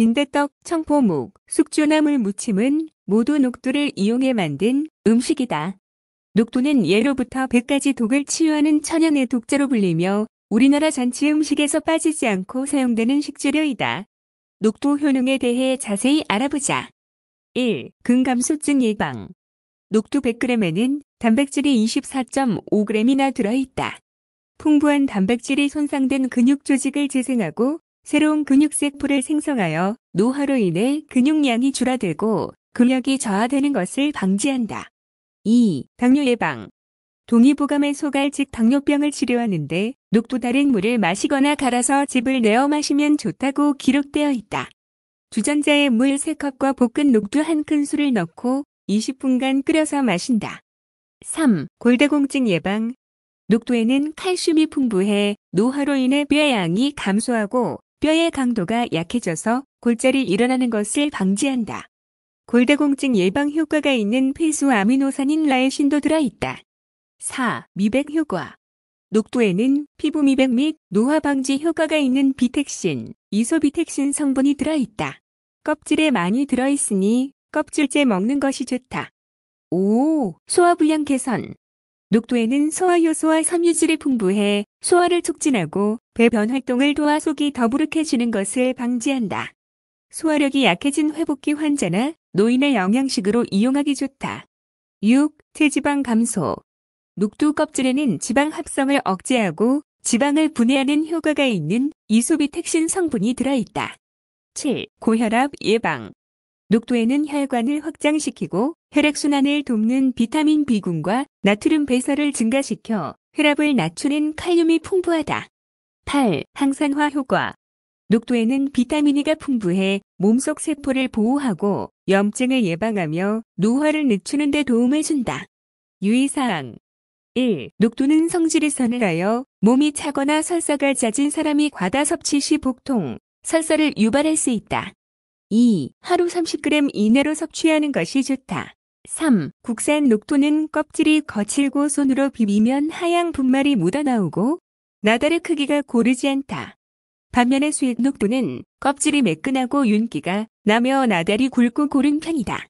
빈대떡, 청포묵, 숙주나물 무침은 모두 녹두를 이용해 만든 음식이다. 녹두는 예로부터 100가지 독을 치유하는 천연의 독자로 불리며 우리나라 잔치 음식에서 빠지지 않고 사용되는 식재료이다. 녹두 효능에 대해 자세히 알아보자. 1. 근감소증 예방 녹두 100g에는 단백질이 24.5g이나 들어있다. 풍부한 단백질이 손상된 근육 조직을 재생하고 새로운 근육세포를 생성하여 노화로 인해 근육량이 줄어들고 근력이 저하되는 것을 방지한다. 2. 당뇨 예방 동의보감의 소갈 즉 당뇨병을 치료하는데 녹두 다른 물을 마시거나 갈아서 즙을 내어 마시면 좋다고 기록되어 있다. 주전자에 물 3컵과 볶은 녹두 1큰술을 넣고 20분간 끓여서 마신다. 3. 골다공증 예방 녹두에는 칼슘이 풍부해 노화로 인해 뼈 양이 감소하고 뼈의 강도가 약해져서 골절이 일어나는 것을 방지한다. 골다공증 예방 효과가 있는 필수 아미노산인 라이신도 들어있다. 4. 미백 효과 녹두에는 피부 미백 및 노화 방지 효과가 있는 비텍신, 이소비텍신 성분이 들어있다. 껍질에 많이 들어있으니 껍질째 먹는 것이 좋다. 5. 소화불량 개선 녹두에는 소화효소와 섬유질이 풍부해 소화를 촉진하고 배변 활동을 도와 속이 더부룩해지는 것을 방지한다. 소화력이 약해진 회복기 환자나 노인의 영양식으로 이용하기 좋다. 6. 체지방 감소 녹두 껍질에는 지방 합성을 억제하고 지방을 분해하는 효과가 있는 이소비택신 성분이 들어있다. 7. 고혈압 예방 녹두에는 혈관을 확장시키고 혈액순환을 돕는 비타민 B군과 나트륨 배설을 증가시켜 혈압을 낮추는 칼륨이 풍부하다. 8. 항산화 효과 녹두에는 비타민 E가 풍부해 몸속 세포를 보호하고 염증을 예방하며 노화를 늦추는 데 도움을 준다. 유의사항 1. 녹두는 성질이 서늘하여 몸이 차거나 설사가 잦은 사람이 과다 섭취 시 복통, 설사를 유발할 수 있다. 2. 하루 30g 이내로 섭취하는 것이 좋다. 3. 국산 녹토는 껍질이 거칠고 손으로 비비면 하양 분말이 묻어나오고 나달의 크기가 고르지 않다. 반면에 수액 녹토는 껍질이 매끈하고 윤기가 나며 나달이 굵고 고른 편이다.